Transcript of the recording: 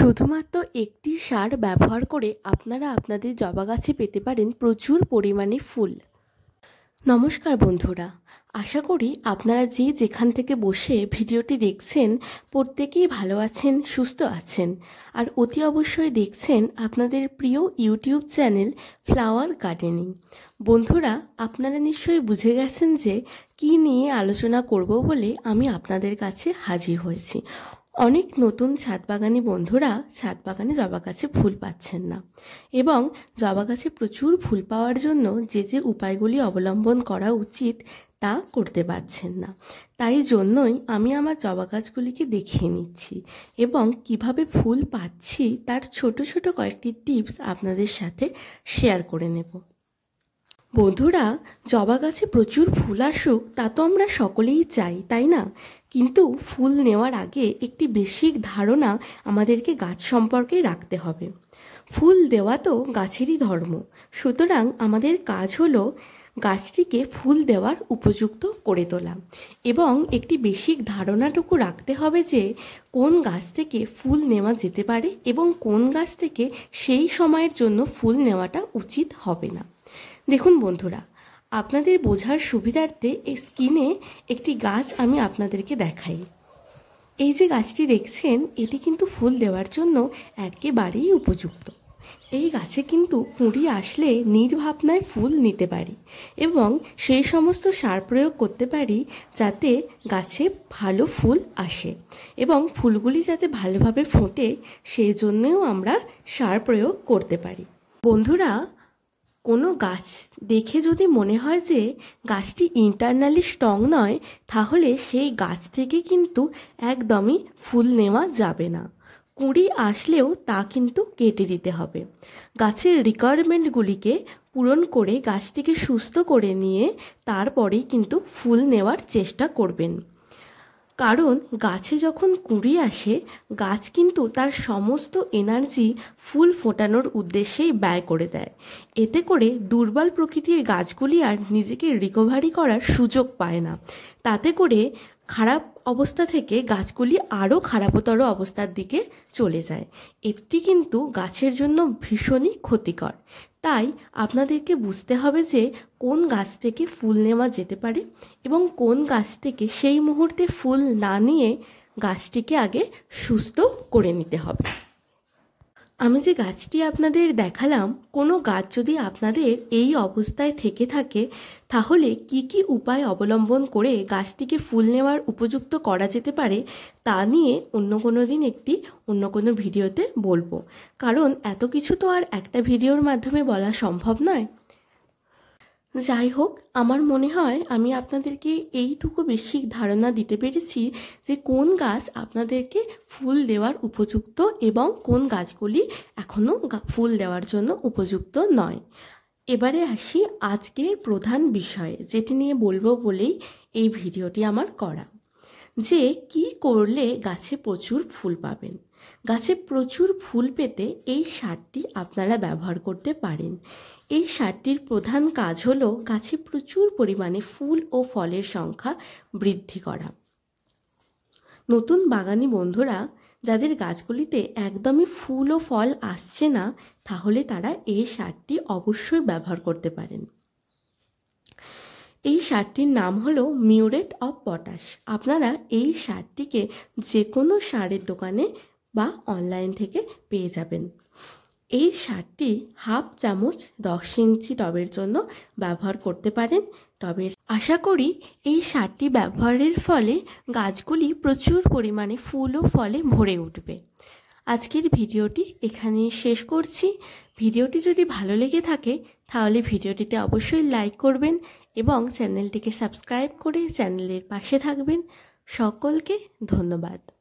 শুধুমাত্র একটি সার ব্যবহার করে আপনারা আপনাদের জবা গাছে পেতে পারেন প্রচুর পরিমাণে ফুল নমস্কার বন্ধুরা আশা করি আপনারা যে যেখান থেকে বসে ভিডিওটি দেখছেন প্রত্যেকেই ভালো আছেন সুস্থ আছেন আর অতি অবশ্যই দেখছেন আপনাদের প্রিয় ইউটিউব চ্যানেল ফ্লাওয়ার গার্ডেনিং বন্ধুরা আপনারা নিশ্চয়ই বুঝে গেছেন যে কি নিয়ে আলোচনা করব বলে আমি আপনাদের কাছে হাজির হয়েছি অনেক নতুন ছাদ বাগানি বন্ধুরা ছাদ বাগানে জবা গাছে ফুল পাচ্ছেন না এবং জবা গাছে প্রচুর ফুল পাওয়ার জন্য যে যে উপায়গুলি অবলম্বন করা উচিত তা করতে পারছেন না তাই জন্যই আমি আমার জবা গাছগুলিকে দেখিয়ে নিচ্ছি এবং কিভাবে ফুল পাচ্ছি তার ছোট ছোট কয়েকটি টিপস আপনাদের সাথে শেয়ার করে নেব বন্ধুরা জবা গাছে প্রচুর ফুল আসুক তা তো আমরা সকলেই চাই তাই না কিন্তু ফুল নেওয়ার আগে একটি বেসিক ধারণা আমাদেরকে গাছ সম্পর্কে রাখতে হবে ফুল দেওয়া তো গাছেরই ধর্ম সুতরাং আমাদের কাজ হলো গাছটিকে ফুল দেওয়ার উপযুক্ত করে তোলা এবং একটি বেসিক ধারণাটুকু রাখতে হবে যে কোন গাছ থেকে ফুল নেওয়া যেতে পারে এবং কোন গাছ থেকে সেই সময়ের জন্য ফুল নেওয়াটা উচিত হবে না দেখুন বন্ধুরা আপনাদের বোঝার সুবিধার্থে এই স্কিনে একটি গাছ আমি আপনাদেরকে দেখাই এই যে গাছটি দেখছেন এটি কিন্তু ফুল দেওয়ার জন্য একেবারেই উপযুক্ত এই গাছে কিন্তু কুঁড়ি আসলে নির্ভাবনায় ফুল নিতে পারি এবং সেই সমস্ত সার প্রয়োগ করতে পারি যাতে গাছে ভালো ফুল আসে এবং ফুলগুলি যাতে ভালোভাবে ফোটে সেই জন্যেও আমরা সার প্রয়োগ করতে পারি বন্ধুরা কোনো গাছ দেখে যদি মনে হয় যে গাছটি ইন্টারনালি স্ট্রং নয় তাহলে সেই গাছ থেকে কিন্তু একদমই ফুল নেওয়া যাবে না কুঁড়ি আসলেও তা কিন্তু কেটে দিতে হবে গাছের রিকোয়ারমেন্টগুলিকে পূরণ করে গাছটিকে সুস্থ করে নিয়ে তারপরেই কিন্তু ফুল নেওয়ার চেষ্টা করবেন কারণ গাছে যখন কুঁড়ি আসে গাছ কিন্তু তার সমস্ত এনার্জি ফুল ফোটানোর উদ্দেশ্যেই ব্যয় করে দেয় এতে করে দুর্বল প্রকৃতির গাছগুলি আর নিজেকে রিকভারি করার সুযোগ পায় না তাতে করে খারাপ অবস্থা থেকে গাছগুলি আরও খারাপতর অবস্থার দিকে চলে যায় এটি কিন্তু গাছের জন্য ভীষণই ক্ষতিকর তাই আপনাদেরকে বুঝতে হবে যে কোন গাছ থেকে ফুল নেওয়া যেতে পারে এবং কোন গাছ থেকে সেই মুহূর্তে ফুল না নিয়ে গাছটিকে আগে সুস্থ করে নিতে হবে আমি যে গাছটি আপনাদের দেখালাম কোনো গাছ যদি আপনাদের এই অবস্থায় থেকে থাকে তাহলে কি কি উপায় অবলম্বন করে গাছটিকে ফুল নেওয়ার উপযুক্ত করা যেতে পারে তা নিয়ে অন্য কোনো দিন একটি অন্য কোনো ভিডিওতে বলবো কারণ এত কিছু তো আর একটা ভিডিওর মাধ্যমে বলা সম্ভব নয় যাই হোক আমার মনে হয় আমি আপনাদেরকে এইটুকু বেশি ধারণা দিতে পেরেছি যে কোন গাছ আপনাদেরকে ফুল দেওয়ার উপযুক্ত এবং কোন গাছগুলি এখনও ফুল দেওয়ার জন্য উপযুক্ত নয় এবারে আসি আজকের প্রধান বিষয়ে যেটি নিয়ে বলবো বলেই এই ভিডিওটি আমার করা যে কি করলে গাছে প্রচুর ফুল পাবেন গাছে প্রচুর ফুল পেতে এই সারটি আপনারা ব্যবহার করতে পারেন এই সারটির প্রধান কাজ হলো গাছে প্রচুর পরিমাণে ফুল ও ফলের সংখ্যা বৃদ্ধি করা নতুন বাগানি বন্ধুরা যাদের গাছগুলিতে একদমই ফুল ও ফল আসছে না তাহলে তারা এই সারটি অবশ্যই ব্যবহার করতে পারেন এই সারটির নাম হলো মিউরেট অফ পটাশ আপনারা এই সারটিকে যে কোনো সারের দোকানে বা অনলাইন থেকে পেয়ে যাবেন এই সারটি হাফ চামচ দশ ইঞ্চি টবের জন্য ব্যবহার করতে পারেন তবে আশা করি এই সারটি ব্যবহারের ফলে গাছগুলি প্রচুর পরিমাণে ফুল ও ফলে ভরে উঠবে আজকের ভিডিওটি এখানে শেষ করছি ভিডিওটি যদি ভালো লেগে থাকে তাহলে ভিডিওটিতে অবশ্যই লাইক করবেন এবং চ্যানেলটিকে সাবস্ক্রাইব করে চ্যানেলের পাশে থাকবেন সকলকে ধন্যবাদ